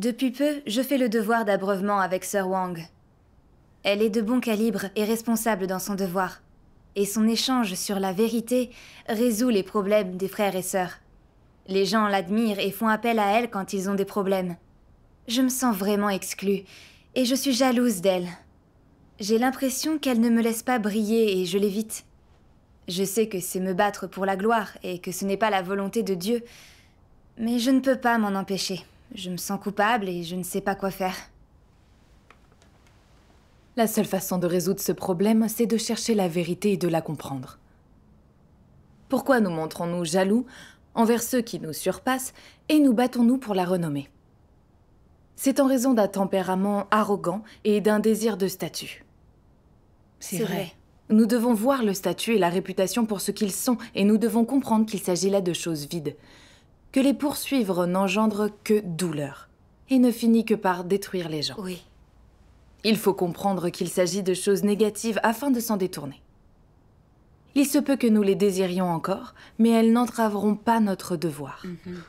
Depuis peu, je fais le devoir d'abreuvement avec Sir Wang. Elle est de bon calibre et responsable dans son devoir. Et son échange sur la vérité résout les problèmes des frères et sœurs. Les gens l'admirent et font appel à elle quand ils ont des problèmes. Je me sens vraiment exclue, et je suis jalouse d'elle. J'ai l'impression qu'elle ne me laisse pas briller et je l'évite. Je sais que c'est me battre pour la gloire et que ce n'est pas la volonté de Dieu, mais je ne peux pas m'en empêcher. Je me sens coupable et je ne sais pas quoi faire. La seule façon de résoudre ce problème, c'est de chercher la vérité et de la comprendre. Pourquoi nous montrons-nous jaloux envers ceux qui nous surpassent et nous battons-nous pour la renommée C'est en raison d'un tempérament arrogant et d'un désir de statut. C'est vrai. vrai. Nous devons voir le statut et la réputation pour ce qu'ils sont et nous devons comprendre qu'il s'agit là de choses vides que les poursuivre n'engendre que douleur et ne finit que par détruire les gens. Oui. Il faut comprendre qu'il s'agit de choses négatives afin de s'en détourner. Il se peut que nous les désirions encore, mais elles n'entraveront pas notre devoir. Mhm.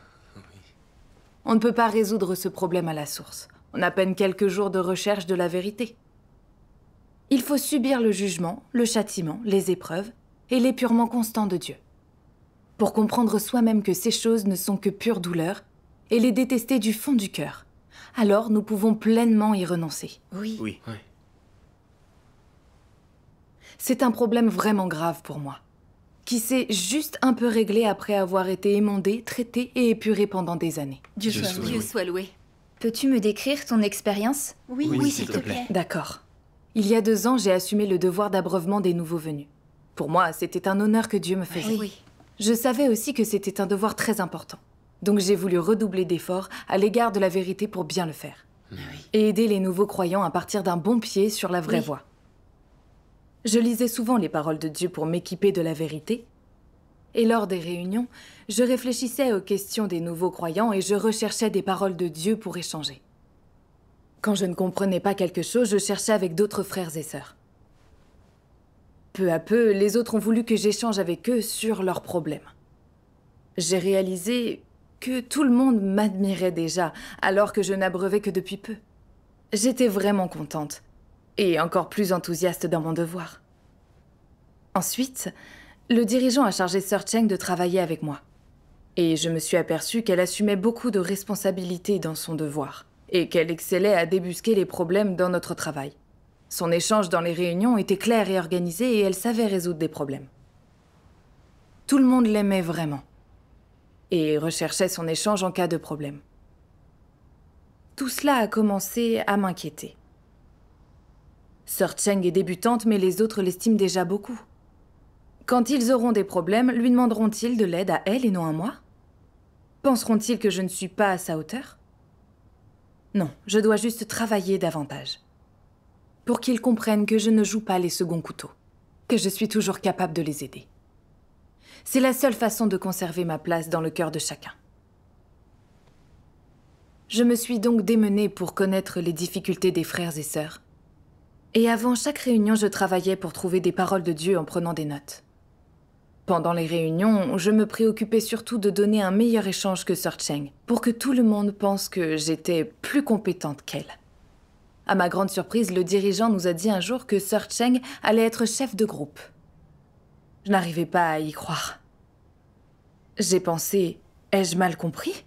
On ne peut pas résoudre ce problème à la source. On a peine quelques jours de recherche de la vérité. Il faut subir le jugement, le châtiment, les épreuves et l'épurement constant de Dieu pour comprendre soi-même que ces choses ne sont que pure douleur, et les détester du fond du cœur. Alors nous pouvons pleinement y renoncer. Oui. Oui. C'est un problème vraiment grave pour moi, qui s'est juste un peu réglé après avoir été émondé, traité et épuré pendant des années. Dieu, soit, loué. Peux-tu me décrire ton expérience Oui, oui, s'il te plaît. plaît. D'accord. Il y a deux ans, j'ai assumé le devoir d'abreuvement des nouveaux venus. Pour moi, c'était un honneur que Dieu me faisait. Oui. Je savais aussi que c'était un devoir très important. Donc j'ai voulu redoubler d'efforts à l'égard de la vérité pour bien le faire. Et aider les nouveaux croyants à partir d'un bon pied sur la vraie voie. Je lisais souvent les paroles de Dieu pour m'équiper de la vérité. Et lors des réunions, je réfléchissais aux questions des nouveaux croyants et je recherchais des paroles de Dieu pour échanger. Quand je ne comprenais pas quelque chose, je cherchais avec d'autres frères et sœurs. Peu à peu, les autres ont voulu que j'échange avec eux sur leurs problèmes. J'ai réalisé que tout le monde m'admirait déjà, alors que je n'abreuvais que depuis peu. J'étais vraiment contente, et encore plus enthousiaste dans mon devoir. Ensuite, le dirigeant a chargé Sir Cheng de travailler avec moi. Et je me suis aperçue qu'elle assumait beaucoup de responsabilités dans son devoir, et qu'elle excellait à débusquer les problèmes dans notre travail. Son échange dans les réunions était clair et organisé et elle savait résoudre des problèmes. Tout le monde l'aimait vraiment et recherchait son échange en cas de problème. Tout cela a commencé à m'inquiéter. Sir Cheng est débutante, mais les autres l'estiment déjà beaucoup. Quand ils auront des problèmes, lui demanderont-ils de l'aide à elle et non à moi Penseront-ils que je ne suis pas à sa hauteur Non, je dois juste travailler davantage pour qu'ils comprennent que je ne joue pas les seconds couteaux, que je suis toujours capable de les aider. C'est la seule façon de conserver ma place dans le cœur de chacun. Je me suis donc démenée pour connaître les difficultés des frères et sœurs. Et avant chaque réunion, je travaillais pour trouver des paroles de Dieu en prenant des notes. Pendant les réunions, je me préoccupais surtout de donner un meilleur échange que Sœur Cheng, pour que tout le monde pense que j'étais plus compétente qu'elle. À ma grande surprise, le dirigeant nous a dit un jour que Sir Cheng allait être chef de groupe. Je n'arrivais pas à y croire. J'ai pensé, ai-je mal compris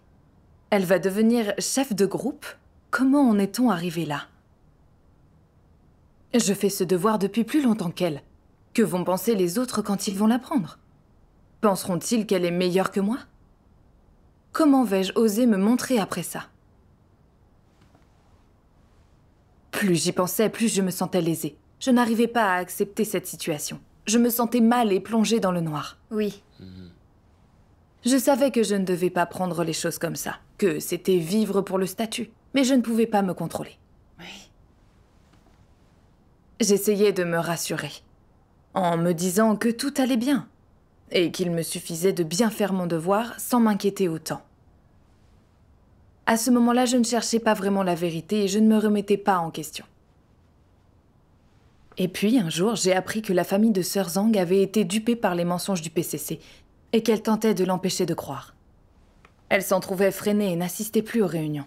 Elle va devenir chef de groupe Comment en est-on arrivé là Je fais ce devoir depuis plus longtemps qu'elle. Que vont penser les autres quand ils vont l'apprendre Penseront-ils qu'elle est meilleure que moi Comment vais-je oser me montrer après ça Plus j'y pensais, plus je me sentais lésée. Je n'arrivais pas à accepter cette situation. Je me sentais mal et plongée dans le noir. Oui. Mm-hmm. Je savais que je ne devais pas prendre les choses comme ça, que c'était vivre pour le statut, mais je ne pouvais pas me contrôler. Oui. J'essayais de me rassurer, en me disant que tout allait bien, et qu'il me suffisait de bien faire mon devoir sans m'inquiéter autant. À ce moment-là, je ne cherchais pas vraiment la vérité et je ne me remettais pas en question. Et puis, un jour, j'ai appris que la famille de Sir Zhang avait été dupée par les mensonges du PCC et qu'elle tentait de l'empêcher de croire. Elle s'en trouvait freinée et n'assistait plus aux réunions.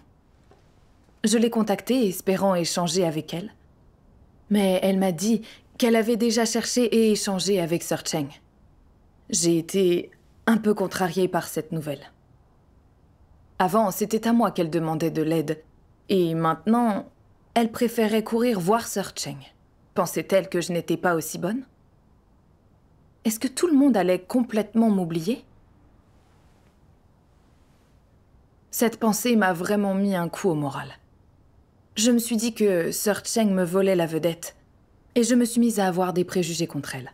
Je l'ai contactée, espérant échanger avec elle. Mais elle m'a dit qu'elle avait déjà cherché et échangé avec Sir Cheng. J'ai été un peu contrariée par cette nouvelle. Avant, c'était à moi qu'elle demandait de l'aide. Et maintenant, elle préférait courir voir Sir Cheng. Pensait-elle que je n'étais pas aussi bonne Est-ce que tout le monde allait complètement m'oublier Cette pensée m'a vraiment mis un coup au moral. Je me suis dit que Sir Cheng me volait la vedette, et je me suis mise à avoir des préjugés contre elle.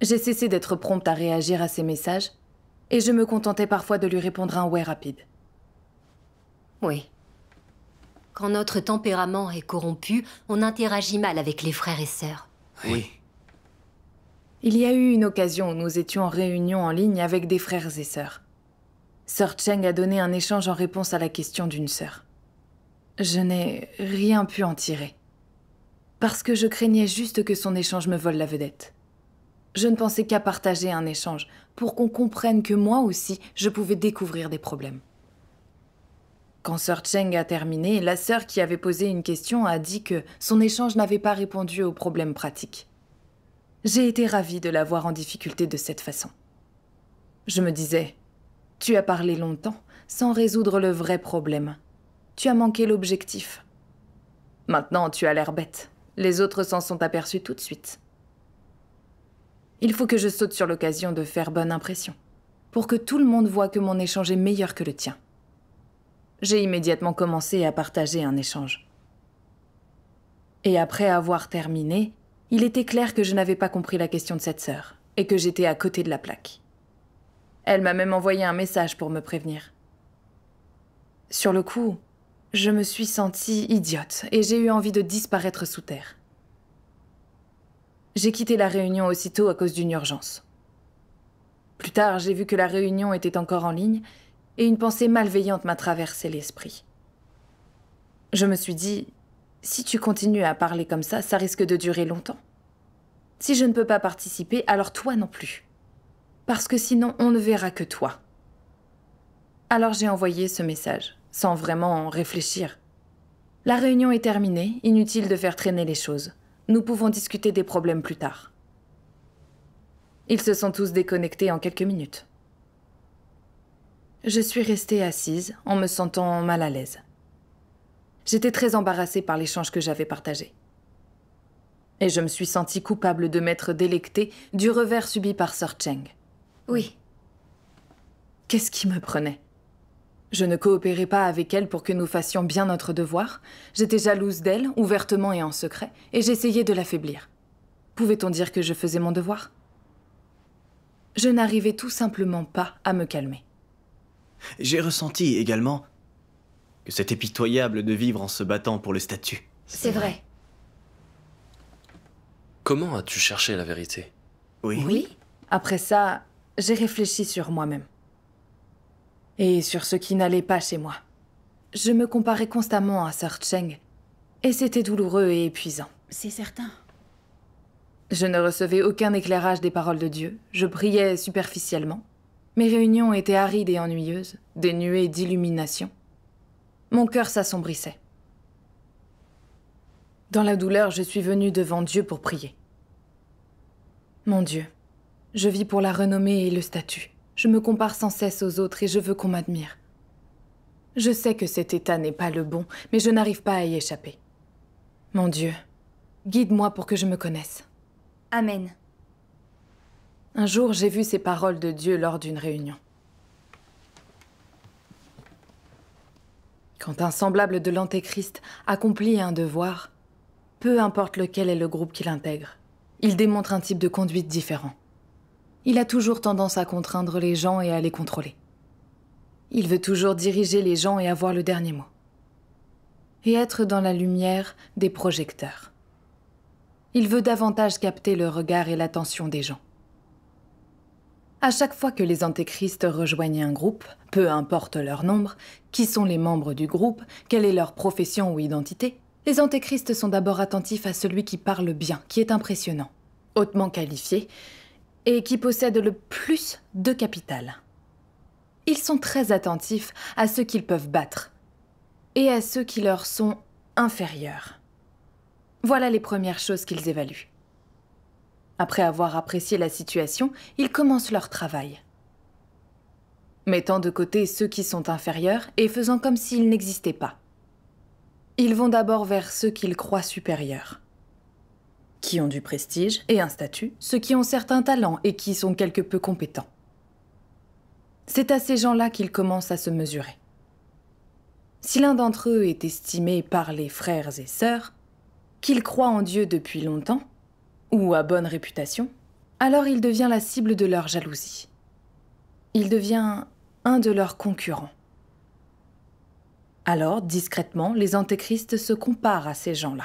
J'ai cessé d'être prompte à réagir à ses messages, et je me contentais parfois de lui répondre un ouais rapide. Oui. Quand notre tempérament est corrompu, on interagit mal avec les frères et sœurs. Oui. Il y a eu une occasion où nous étions en réunion en ligne avec des frères et sœurs. Sœur Cheng a donné un échange en réponse à la question d'une sœur. Je n'ai rien pu en tirer. Parce que je craignais juste que son échange me vole la vedette. Je ne pensais qu'à partager un échange, pour qu'on comprenne que moi aussi, je pouvais découvrir des problèmes. Quand Sœur Cheng a terminé, la sœur qui avait posé une question a dit que son échange n'avait pas répondu aux problèmes pratiques. J'ai été ravie de la voir en difficulté de cette façon. Je me disais, tu as parlé longtemps sans résoudre le vrai problème. Tu as manqué l'objectif. Maintenant, tu as l'air bête. Les autres s'en sont aperçus tout de suite. Il faut que je saute sur l'occasion de faire bonne impression, pour que tout le monde voit que mon échange est meilleur que le tien. J'ai immédiatement commencé à partager un échange. Et après avoir terminé, il était clair que je n'avais pas compris la question de cette sœur, et que j'étais à côté de la plaque. Elle m'a même envoyé un message pour me prévenir. Sur le coup, je me suis sentie idiote et j'ai eu envie de disparaître sous terre. J'ai quitté la réunion aussitôt à cause d'une urgence. Plus tard, j'ai vu que la réunion était encore en ligne et une pensée malveillante m'a traversé l'esprit. Je me suis dit, si tu continues à parler comme ça, ça risque de durer longtemps. Si je ne peux pas participer, alors toi non plus. Parce que sinon, on ne verra que toi. Alors j'ai envoyé ce message, sans vraiment en réfléchir. La réunion est terminée, inutile de faire traîner les choses. Nous pouvons discuter des problèmes plus tard. Ils se sont tous déconnectés en quelques minutes. Je suis restée assise en me sentant mal à l'aise. J'étais très embarrassée par l'échange que j'avais partagé. Et je me suis sentie coupable de m'être délectée du revers subi par Sir Cheng. Oui. Qu'est-ce qui me prenait je ne coopérais pas avec elle pour que nous fassions bien notre devoir. J'étais jalouse d'elle, ouvertement et en secret, et j'essayais de l'affaiblir. Pouvait-on dire que je faisais mon devoir Je n'arrivais tout simplement pas à me calmer. J'ai ressenti également que c'était pitoyable de vivre en se battant pour le statut. C'est vrai. Comment as-tu cherché la vérité Oui. Oui. Après ça, j'ai réfléchi sur moi-même et sur ce qui n'allait pas chez moi. Je me comparais constamment à Sir Cheng, et c'était douloureux et épuisant. C'est certain. Je ne recevais aucun éclairage des paroles de Dieu, je priais superficiellement. Mes réunions étaient arides et ennuyeuses, dénuées d'illumination. Mon cœur s'assombrissait. Dans la douleur, je suis venue devant Dieu pour prier. Mon Dieu, je vis pour la renommée et le statut. Je me compare sans cesse aux autres et je veux qu'on m'admire. Je sais que cet état n'est pas le bon, mais je n'arrive pas à y échapper. Mon Dieu, guide-moi pour que je me connaisse. Amen. Un jour, j'ai vu ces paroles de Dieu lors d'une réunion. Quand un semblable de l'Antéchrist accomplit un devoir, peu importe lequel est le groupe qu'il intègre, il démontre un type de conduite différent. Il a toujours tendance à contraindre les gens et à les contrôler. Il veut toujours diriger les gens et avoir le dernier mot. Et être dans la lumière des projecteurs. Il veut davantage capter le regard et l'attention des gens. À chaque fois que les antéchristes rejoignent un groupe, peu importe leur nombre, qui sont les membres du groupe, quelle est leur profession ou identité, les antéchristes sont d'abord attentifs à celui qui parle bien, qui est impressionnant, hautement qualifié, et qui possèdent le plus de capital. Ils sont très attentifs à ceux qu'ils peuvent battre et à ceux qui leur sont inférieurs. Voilà les premières choses qu'ils évaluent. Après avoir apprécié la situation, ils commencent leur travail. Mettant de côté ceux qui sont inférieurs et faisant comme s'ils n'existaient pas. Ils vont d'abord vers ceux qu'ils croient supérieurs qui ont du prestige et un statut, ceux qui ont certains talents et qui sont quelque peu compétents. C'est à ces gens-là qu'ils commencent à se mesurer. Si l'un d'entre eux est estimé par les frères et sœurs, qu'il croit en Dieu depuis longtemps, ou à bonne réputation, alors il devient la cible de leur jalousie. Il devient un de leurs concurrents. Alors, discrètement, les antéchristes se comparent à ces gens-là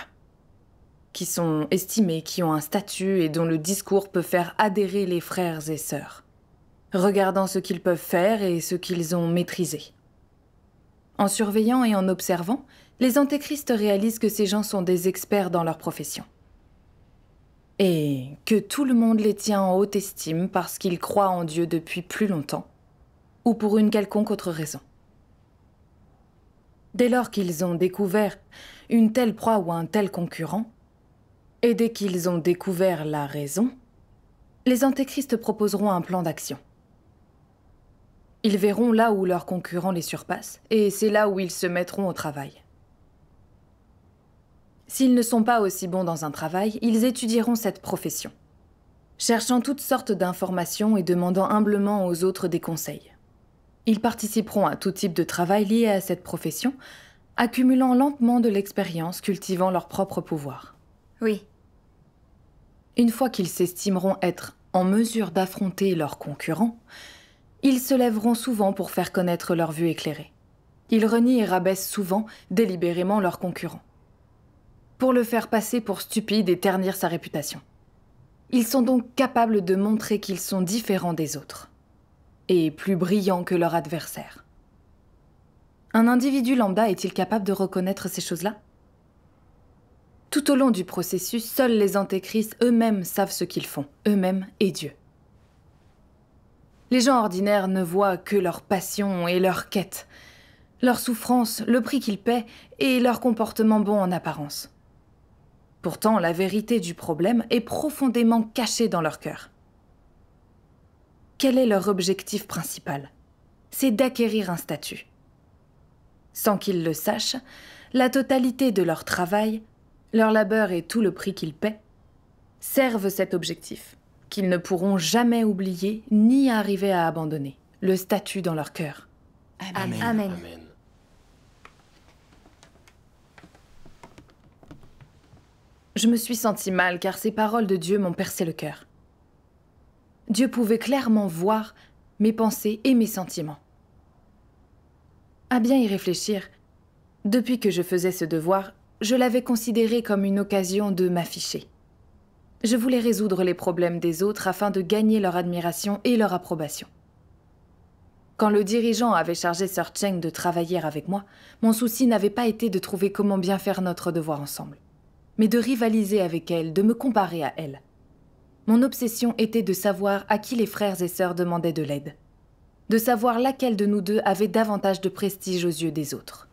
qui sont estimés, qui ont un statut et dont le discours peut faire adhérer les frères et sœurs, regardant ce qu'ils peuvent faire et ce qu'ils ont maîtrisé. En surveillant et en observant, les antéchristes réalisent que ces gens sont des experts dans leur profession. Et que tout le monde les tient en haute estime parce qu'ils croient en Dieu depuis plus longtemps, ou pour une quelconque autre raison. Dès lors qu'ils ont découvert une telle proie ou un tel concurrent, et dès qu'ils ont découvert la raison, les antéchristes proposeront un plan d'action. Ils verront là où leurs concurrents les surpassent, et c'est là où ils se mettront au travail. S'ils ne sont pas aussi bons dans un travail, ils étudieront cette profession, cherchant toutes sortes d'informations et demandant humblement aux autres des conseils. Ils participeront à tout type de travail lié à cette profession, accumulant lentement de l'expérience, cultivant leur propre pouvoir. Oui. Une fois qu'ils s'estimeront être en mesure d'affronter leurs concurrents, ils se lèveront souvent pour faire connaître leur vue éclairée. Ils renient et rabaissent souvent, délibérément, leurs concurrents. Pour le faire passer pour stupide et ternir sa réputation. Ils sont donc capables de montrer qu'ils sont différents des autres. Et plus brillants que leur adversaires. Un individu lambda est-il capable de reconnaître ces choses-là tout au long du processus, seuls les antéchrists eux-mêmes savent ce qu'ils font, eux-mêmes et Dieu. Les gens ordinaires ne voient que leur passion et leur quête, leur souffrance, le prix qu'ils paient et leur comportement bon en apparence. Pourtant, la vérité du problème est profondément cachée dans leur cœur. Quel est leur objectif principal C'est d'acquérir un statut. Sans qu'ils le sachent, la totalité de leur travail leur labeur et tout le prix qu'ils paient, servent cet objectif, qu'ils ne pourront jamais oublier ni arriver à abandonner, le statut dans leur cœur. Amen. Amen. Je me suis senti mal car ces paroles de Dieu m'ont percé le cœur. Dieu pouvait clairement voir mes pensées et mes sentiments. À bien y réfléchir, depuis que je faisais ce devoir, je l'avais considéré comme une occasion de m'afficher. Je voulais résoudre les problèmes des autres afin de gagner leur admiration et leur approbation. Quand le dirigeant avait chargé Sir Cheng de travailler avec moi, mon souci n'avait pas été de trouver comment bien faire notre devoir ensemble, mais de rivaliser avec elle, de me comparer à elle. Mon obsession était de savoir à qui les frères et sœurs demandaient de l'aide, de savoir laquelle de nous deux avait davantage de prestige aux yeux des autres.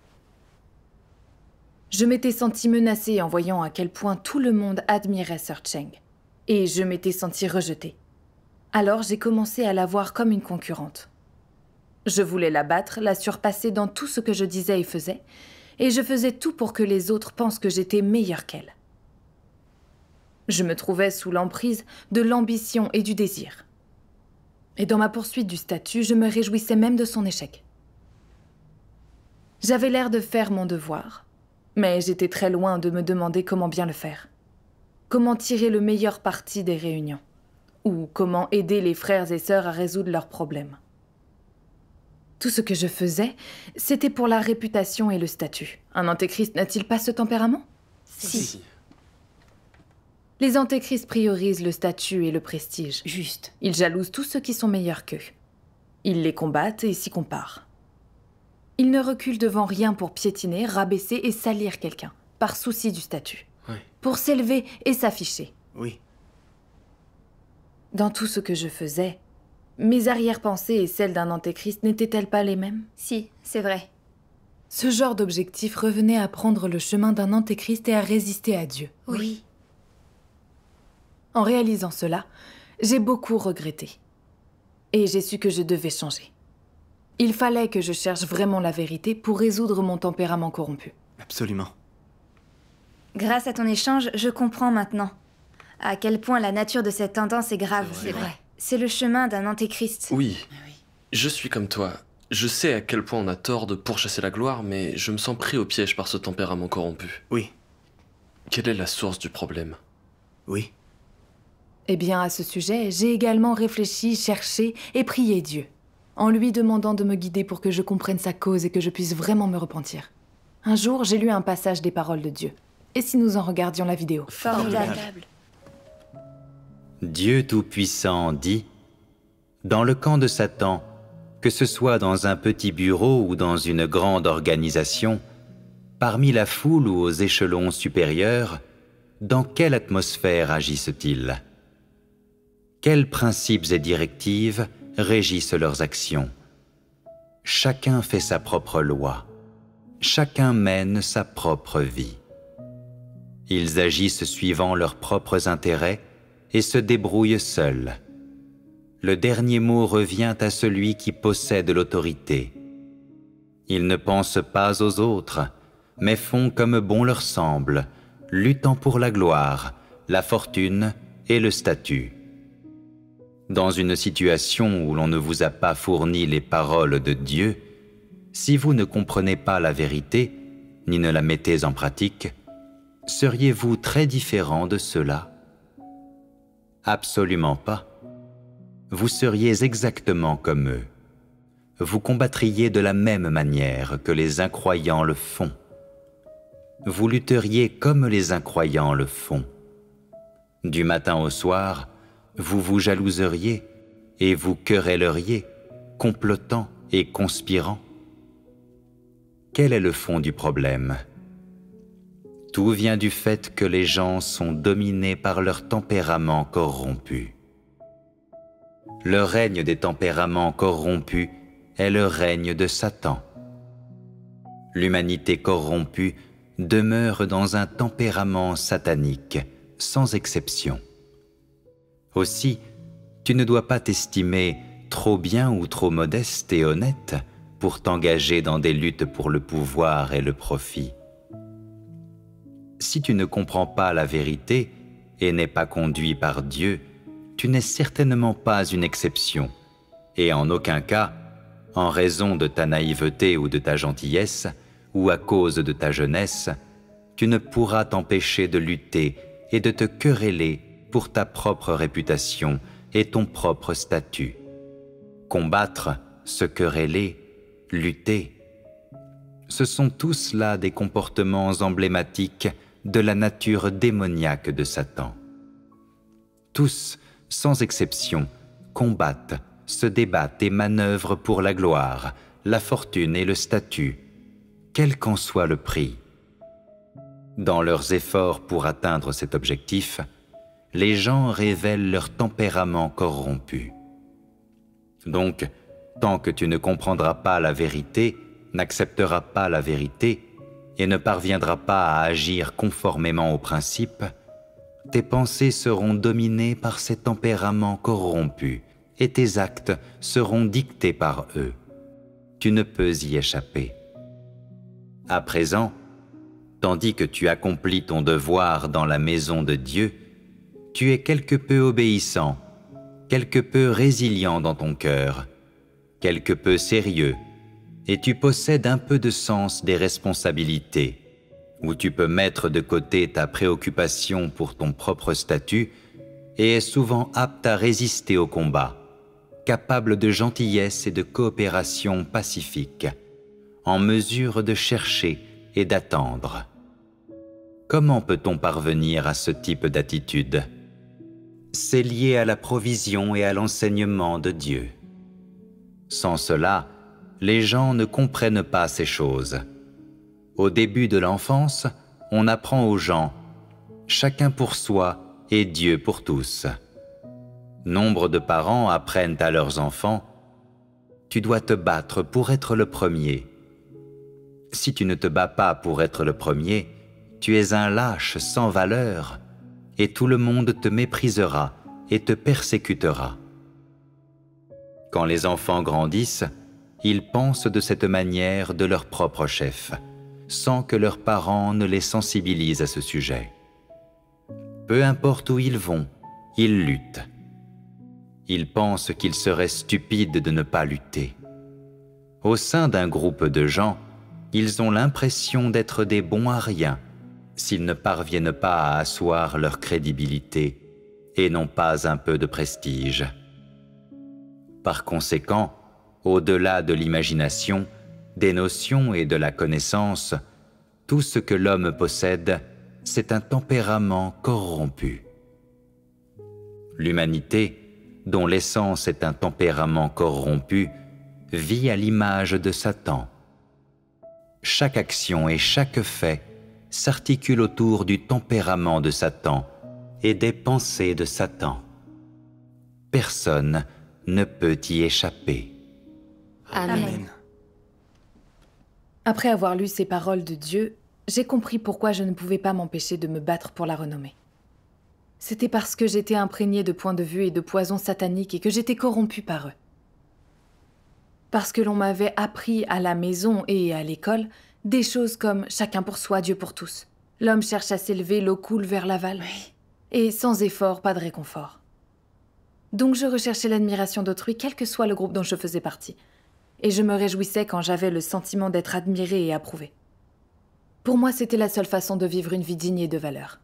Je m'étais senti menacée en voyant à quel point tout le monde admirait Sir Cheng. Et je m'étais senti rejetée. Alors j'ai commencé à la voir comme une concurrente. Je voulais la battre, la surpasser dans tout ce que je disais et faisais, et je faisais tout pour que les autres pensent que j'étais meilleure qu'elle. Je me trouvais sous l'emprise de l'ambition et du désir. Et dans ma poursuite du statut, je me réjouissais même de son échec. J'avais l'air de faire mon devoir, mais j'étais très loin de me demander comment bien le faire. Comment tirer le meilleur parti des réunions. Ou comment aider les frères et sœurs à résoudre leurs problèmes. Tout ce que je faisais, c'était pour la réputation et le statut. Un antéchrist n'a-t-il pas ce tempérament si. Les antéchrists priorisent le statut et le prestige. Juste. Ils jalousent tous ceux qui sont meilleurs qu'eux. Ils les combattent et s'y comparent. Il ne recule devant rien pour piétiner, rabaisser et salir quelqu'un, par souci du statut. Oui. Pour s'élever et s'afficher. Oui. Dans tout ce que je faisais, mes arrière-pensées et celles d'un antéchrist n'étaient-elles pas les mêmes Si, c'est vrai. Ce genre d'objectif revenait à prendre le chemin d'un antéchrist et à résister à Dieu. Oui. En réalisant cela, j'ai beaucoup regretté. Et j'ai su que je devais changer. Il fallait que je cherche vraiment la vérité pour résoudre mon tempérament corrompu. Absolument. Grâce à ton échange, je comprends maintenant à quel point la nature de cette tendance est grave. C'est vrai. C'est le chemin d'un antéchrist. Ah oui. Je suis comme toi. Je sais à quel point on a tort de pourchasser la gloire, mais je me sens pris au piège par ce tempérament corrompu. Oui. Quelle est la source du problème Oui. Eh bien, à ce sujet, j'ai également réfléchi, cherché et prié Dieu en lui demandant de me guider pour que je comprenne sa cause et que je puisse vraiment me repentir. Un jour, j'ai lu un passage des paroles de Dieu. Et si nous en regardions la vidéo Formidable. Dieu Tout-Puissant dit « Dans le camp de Satan, que ce soit dans un petit bureau ou dans une grande organisation, parmi la foule ou aux échelons supérieurs, dans quelle atmosphère agissent-ils Quels principes et directives régissent leurs actions. Chacun fait sa propre loi. Chacun mène sa propre vie. Ils agissent suivant leurs propres intérêts et se débrouillent seuls. Le dernier mot revient à celui qui possède l'autorité. Ils ne pensent pas aux autres, mais font comme bon leur semble, luttant pour la gloire, la fortune et le statut dans une situation où l'on ne vous a pas fourni les paroles de Dieu, si vous ne comprenez pas la vérité, ni ne la mettez en pratique, seriez-vous très différent de cela Absolument pas. Vous seriez exactement comme eux. Vous combattriez de la même manière que les incroyants le font. Vous lutteriez comme les incroyants le font. Du matin au soir, vous vous jalouseriez et vous querelleriez, complotant et conspirant. Quel est le fond du problème Tout vient du fait que les gens sont dominés par leur tempérament corrompu. Le règne des tempéraments corrompus est le règne de Satan. L'humanité corrompue demeure dans un tempérament satanique, sans exception. Aussi, tu ne dois pas t'estimer trop bien ou trop modeste et honnête pour t'engager dans des luttes pour le pouvoir et le profit. Si tu ne comprends pas la vérité et n'es pas conduit par Dieu, tu n'es certainement pas une exception, et en aucun cas, en raison de ta naïveté ou de ta gentillesse, ou à cause de ta jeunesse, tu ne pourras t'empêcher de lutter et de te quereller pour ta propre réputation et ton propre statut. Combattre, se quereller, lutter, ce sont tous là des comportements emblématiques de la nature démoniaque de Satan. Tous, sans exception, combattent, se débattent et manœuvrent pour la gloire, la fortune et le statut, quel qu'en soit le prix. Dans leurs efforts pour atteindre cet objectif, les gens révèlent leur tempérament corrompu. Donc, tant que tu ne comprendras pas la vérité, n'accepteras pas la vérité et ne parviendras pas à agir conformément aux principes, tes pensées seront dominées par ces tempéraments corrompus et tes actes seront dictés par eux. Tu ne peux y échapper. À présent, tandis que tu accomplis ton devoir dans la maison de Dieu, tu es quelque peu obéissant, quelque peu résilient dans ton cœur, quelque peu sérieux, et tu possèdes un peu de sens des responsabilités, où tu peux mettre de côté ta préoccupation pour ton propre statut et es souvent apte à résister au combat, capable de gentillesse et de coopération pacifique, en mesure de chercher et d'attendre. Comment peut-on parvenir à ce type d'attitude c'est lié à la provision et à l'enseignement de Dieu. Sans cela, les gens ne comprennent pas ces choses. Au début de l'enfance, on apprend aux gens « chacun pour soi et Dieu pour tous ». Nombre de parents apprennent à leurs enfants « tu dois te battre pour être le premier ». Si tu ne te bats pas pour être le premier, tu es un lâche sans valeur et tout le monde te méprisera et te persécutera. Quand les enfants grandissent, ils pensent de cette manière de leur propre chef, sans que leurs parents ne les sensibilisent à ce sujet. Peu importe où ils vont, ils luttent. Ils pensent qu'il serait stupide de ne pas lutter. Au sein d'un groupe de gens, ils ont l'impression d'être des bons à rien s'ils ne parviennent pas à asseoir leur crédibilité et n'ont pas un peu de prestige. Par conséquent, au-delà de l'imagination, des notions et de la connaissance, tout ce que l'homme possède, c'est un tempérament corrompu. L'humanité, dont l'essence est un tempérament corrompu, vit à l'image de Satan. Chaque action et chaque fait s'articule autour du tempérament de Satan et des pensées de Satan. Personne ne peut y échapper. Amen. Après avoir lu ces paroles de Dieu, j'ai compris pourquoi je ne pouvais pas m'empêcher de me battre pour la renommée. C'était parce que j'étais imprégné de points de vue et de poisons sataniques et que j'étais corrompu par eux. Parce que l'on m'avait appris à la maison et à l'école des choses comme chacun pour soi, Dieu pour tous. L'homme cherche à s'élever, l'eau coule vers l'aval. Et sans effort, pas de réconfort. Donc je recherchais l'admiration d'autrui, quel que soit le groupe dont je faisais partie. Et je me réjouissais quand j'avais le sentiment d'être admiré et approuvé. Pour moi, c'était la seule façon de vivre une vie digne et de valeur.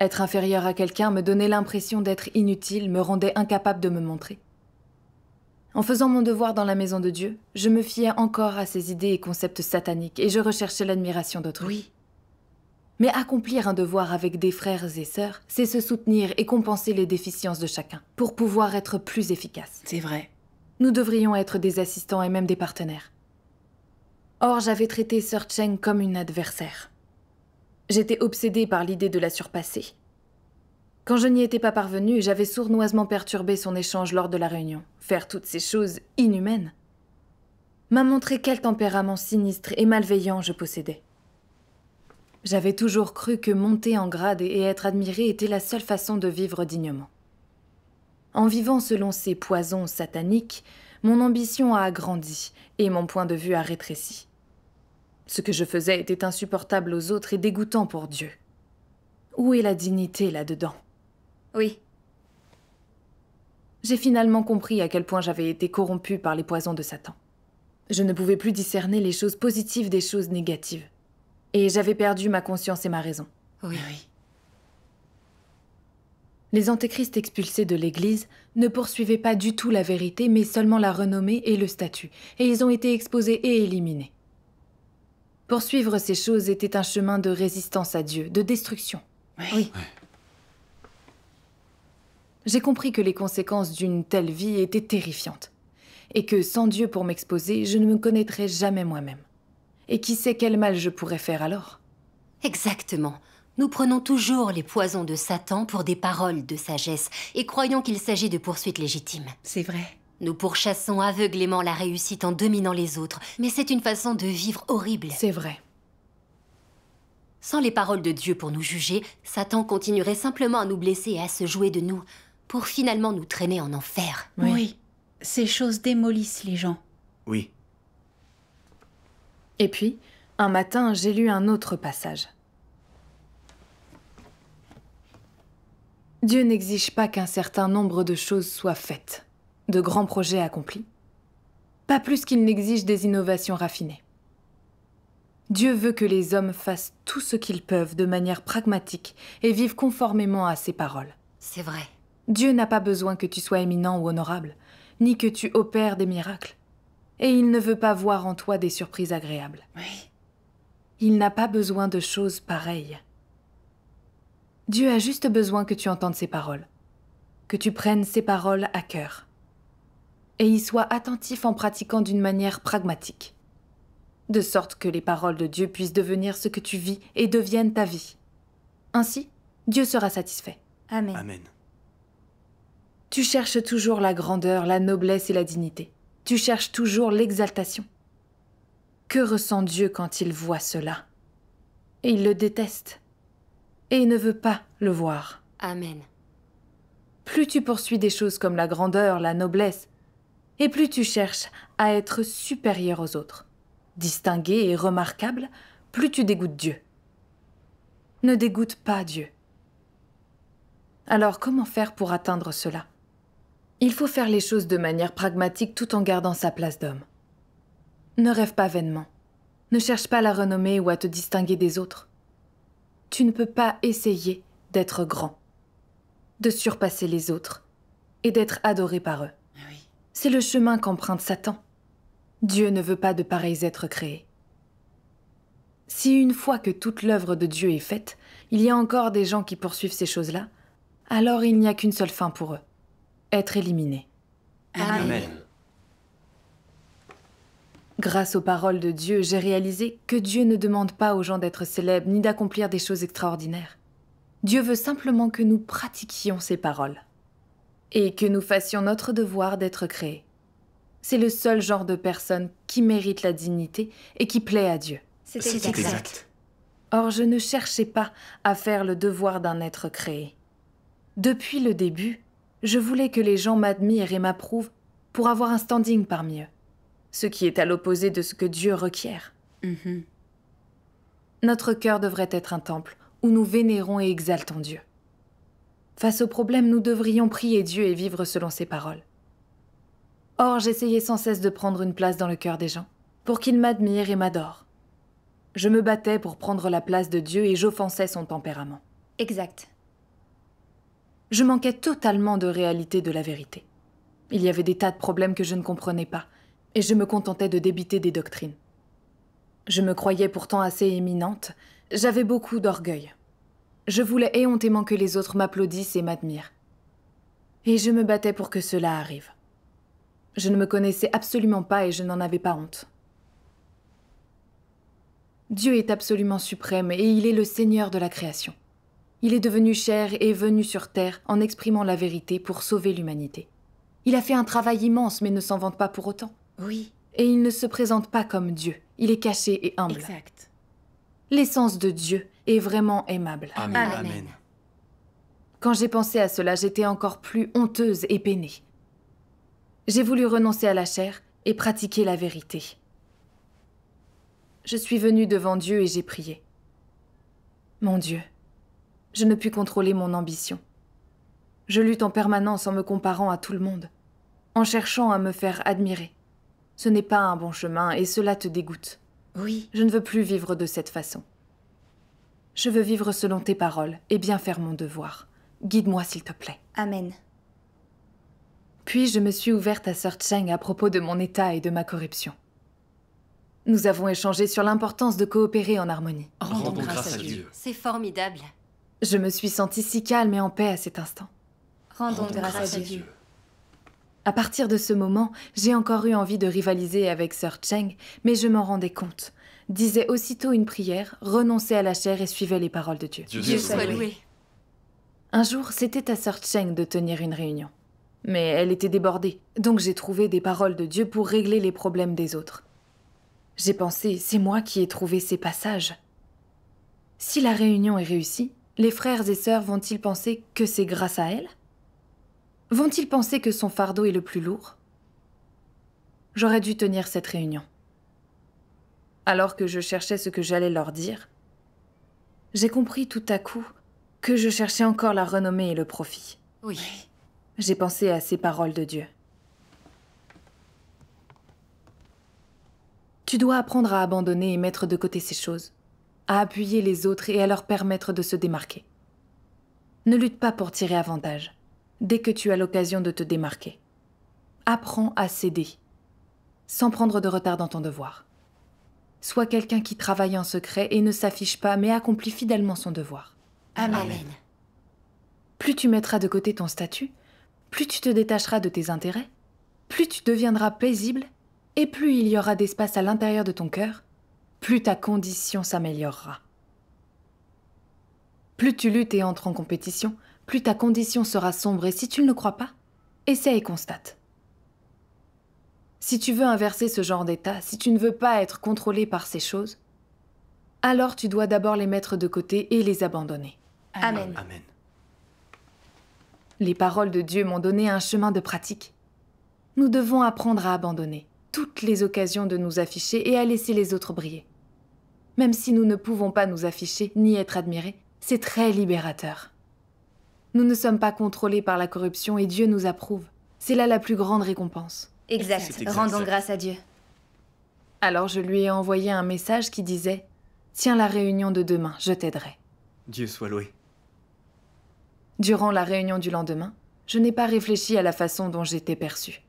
Être inférieur à quelqu'un me donnait l'impression d'être inutile, me rendait incapable de me montrer. En faisant mon devoir dans la maison de Dieu, je me fiais encore à ses idées et concepts sataniques et je recherchais l'admiration d'autres. Oui. Mais accomplir un devoir avec des frères et sœurs, c'est se soutenir et compenser les déficiences de chacun pour pouvoir être plus efficace. C'est vrai. Nous devrions être des assistants et même des partenaires. Or, j'avais traité Sœur Cheng comme une adversaire. J'étais obsédée par l'idée de la surpasser. Quand je n'y étais pas parvenue, j'avais sournoisement perturbé son échange lors de la réunion. Faire toutes ces choses inhumaines m'a montré quel tempérament sinistre et malveillant je possédais. J'avais toujours cru que monter en grade et être admiré était la seule façon de vivre dignement. En vivant selon ces poisons sataniques, mon ambition a agrandi et mon point de vue a rétréci. Ce que je faisais était insupportable aux autres et dégoûtant pour Dieu. Où est la dignité là-dedans oui. J'ai finalement compris à quel point j'avais été corrompue par les poisons de Satan. Je ne pouvais plus discerner les choses positives des choses négatives. Et j'avais perdu ma conscience et ma raison. Oui. oui. Les antéchrists expulsés de l'Église ne poursuivaient pas du tout la vérité, mais seulement la renommée et le statut, et ils ont été exposés et éliminés. Poursuivre ces choses était un chemin de résistance à Dieu, de destruction. Oui. oui j'ai compris que les conséquences d'une telle vie étaient terrifiantes, et que sans Dieu pour m'exposer, je ne me connaîtrais jamais moi-même. Et qui sait quel mal je pourrais faire alors Exactement. Nous prenons toujours les poisons de Satan pour des paroles de sagesse, et croyons qu'il s'agit de poursuites légitimes. C'est vrai. Nous pourchassons aveuglément la réussite en dominant les autres, mais c'est une façon de vivre horrible. C'est vrai. Sans les paroles de Dieu pour nous juger, Satan continuerait simplement à nous blesser et à se jouer de nous pour finalement nous traîner en enfer. Oui. Ces choses démolissent les gens. Oui. Et puis, un matin, j'ai lu un autre passage. Dieu n'exige pas qu'un certain nombre de choses soient faites, de grands projets accomplis, pas plus qu'il n'exige des innovations raffinées. Dieu veut que les hommes fassent tout ce qu'ils peuvent de manière pragmatique et vivent conformément à ses paroles. C'est vrai. Dieu n'a pas besoin que tu sois éminent ou honorable, ni que tu opères des miracles. Et il ne veut pas voir en toi des surprises agréables. Oui. Il n'a pas besoin de choses pareilles. Dieu a juste besoin que tu entendes ses paroles, que tu prennes ses paroles à cœur, et y sois attentif en pratiquant d'une manière pragmatique, de sorte que les paroles de Dieu puissent devenir ce que tu vis et deviennent ta vie. Ainsi, Dieu sera satisfait. Amen. Amen. Tu cherches toujours la grandeur, la noblesse et la dignité. Tu cherches toujours l'exaltation. Que ressent Dieu quand il voit cela Et il le déteste. Et il ne veut pas le voir. Amen. Plus tu poursuis des choses comme la grandeur, la noblesse, et plus tu cherches à être supérieur aux autres, distingué et remarquable, plus tu dégoûtes Dieu. Ne dégoûte pas Dieu. Alors comment faire pour atteindre cela il faut faire les choses de manière pragmatique tout en gardant sa place d'homme. Ne rêve pas vainement. Ne cherche pas la renommée ou à te distinguer des autres. Tu ne peux pas essayer d'être grand, de surpasser les autres et d'être adoré par eux. Oui. C'est le chemin qu'emprunte Satan. Dieu ne veut pas de pareils êtres créés. Si une fois que toute l'œuvre de Dieu est faite, il y a encore des gens qui poursuivent ces choses-là, alors il n'y a qu'une seule fin pour eux être éliminé. Amen. Grâce aux paroles de Dieu, j'ai réalisé que Dieu ne demande pas aux gens d'être célèbres ni d'accomplir des choses extraordinaires. Dieu veut simplement que nous pratiquions ses paroles et que nous fassions notre devoir d'être créés. C'est le seul genre de personne qui mérite la dignité et qui plaît à Dieu. C'est exact. Or, je ne cherchais pas à faire le devoir d'un être créé. Depuis le début, je voulais que les gens m'admirent et m'approuvent pour avoir un standing parmi eux, ce qui est à l'opposé de ce que Dieu requiert. Mm-hmm. Notre cœur devrait être un temple où nous vénérons et exaltons Dieu. Face au problème, nous devrions prier Dieu et vivre selon ses paroles. Or, j'essayais sans cesse de prendre une place dans le cœur des gens, pour qu'ils m'admirent et m'adorent. Je me battais pour prendre la place de Dieu et j'offensais son tempérament. Exact. Je manquais totalement de réalité de la vérité. Il y avait des tas de problèmes que je ne comprenais pas, et je me contentais de débiter des doctrines. Je me croyais pourtant assez éminente, j'avais beaucoup d'orgueil. Je voulais éhontément que les autres m'applaudissent et m'admirent. Et je me battais pour que cela arrive. Je ne me connaissais absolument pas et je n'en avais pas honte. Dieu est absolument suprême et il est le Seigneur de la création. Il est devenu chair et venu sur Terre en exprimant la vérité pour sauver l'humanité. Il a fait un travail immense mais ne s'en vante pas pour autant. Oui. Et il ne se présente pas comme Dieu. Il est caché et humble. Exact. L'essence de Dieu est vraiment aimable. Amen. Quand j'ai pensé à cela, j'étais encore plus honteuse et peinée. J'ai voulu renoncer à la chair et pratiquer la vérité. Je suis venue devant Dieu et j'ai prié. Mon Dieu, je ne puis contrôler mon ambition. Je lutte en permanence en me comparant à tout le monde, en cherchant à me faire admirer. Ce n'est pas un bon chemin et cela te dégoûte. Oui. Je ne veux plus vivre de cette façon. Je veux vivre selon tes paroles et bien faire mon devoir. Guide-moi, s'il te plaît. Amen. Puis je me suis ouverte à Sir Cheng à propos de mon état et de ma corruption. Nous avons échangé sur l'importance de coopérer en harmonie. Rendons, grâce à Dieu. C'est formidable. Je me suis sentie si calme et en paix à cet instant. Rendons, grâce, à Dieu. À partir de ce moment, j'ai encore eu envie de rivaliser avec Sir Cheng, mais je m'en rendais compte. Disais aussitôt une prière, renonçais à la chair et suivais les paroles de Dieu. Dieu, Dieu soit loué. Un jour, c'était à Sir Cheng de tenir une réunion. Mais elle était débordée, donc j'ai trouvé des paroles de Dieu pour régler les problèmes des autres. J'ai pensé, c'est moi qui ai trouvé ces passages. Si la réunion est réussie, les frères et sœurs vont-ils penser que c'est grâce à elle Vont-ils penser que son fardeau est le plus lourd J'aurais dû tenir cette réunion. Alors que je cherchais ce que j'allais leur dire, j'ai compris tout à coup que je cherchais encore la renommée et le profit. Oui. J'ai pensé à ces paroles de Dieu. Tu dois apprendre à abandonner et mettre de côté ces choses à appuyer les autres et à leur permettre de se démarquer. Ne lutte pas pour tirer avantage, dès que tu as l'occasion de te démarquer. Apprends à céder, sans prendre de retard dans ton devoir. Sois quelqu'un qui travaille en secret et ne s'affiche pas, mais accomplit fidèlement son devoir. Amen. Plus tu mettras de côté ton statut, plus tu te détacheras de tes intérêts, plus tu deviendras paisible, et plus il y aura d'espace à l'intérieur de ton cœur plus ta condition s'améliorera. Plus tu luttes et entres en compétition, plus ta condition sera sombre et si tu ne le crois pas, essaie et constate. Si tu veux inverser ce genre d'état, si tu ne veux pas être contrôlé par ces choses, alors tu dois d'abord les mettre de côté et les abandonner. Amen. Amen. Les paroles de Dieu m'ont donné un chemin de pratique. Nous devons apprendre à abandonner toutes les occasions de nous afficher et à laisser les autres briller. Même si nous ne pouvons pas nous afficher ni être admirés, c'est très libérateur. Nous ne sommes pas contrôlés par la corruption et Dieu nous approuve. C'est là la plus grande récompense. Exact. Rendons grâce à Dieu. Alors je lui ai envoyé un message qui disait « Tiens la réunion de demain, je t'aiderai ». Dieu soit loué. Durant la réunion du lendemain, je n'ai pas réfléchi à la façon dont j'étais perçu,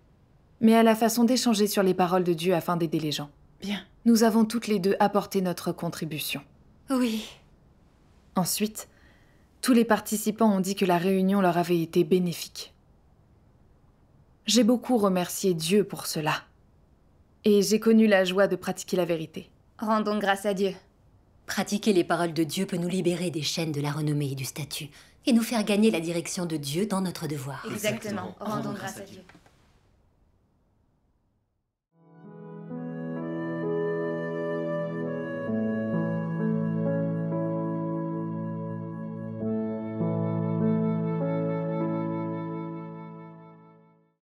mais à la façon d'échanger sur les paroles de Dieu afin d'aider les gens. Nous avons toutes les deux apporté notre contribution. Oui. Ensuite, tous les participants ont dit que la réunion leur avait été bénéfique. J'ai beaucoup remercié Dieu pour cela. Et j'ai connu la joie de pratiquer la vérité. Rendons grâce à Dieu. Pratiquer les paroles de Dieu peut nous libérer des chaînes de la renommée et du statut, et nous faire gagner la direction de Dieu dans notre devoir. Exactement. Rendons, grâce À Dieu.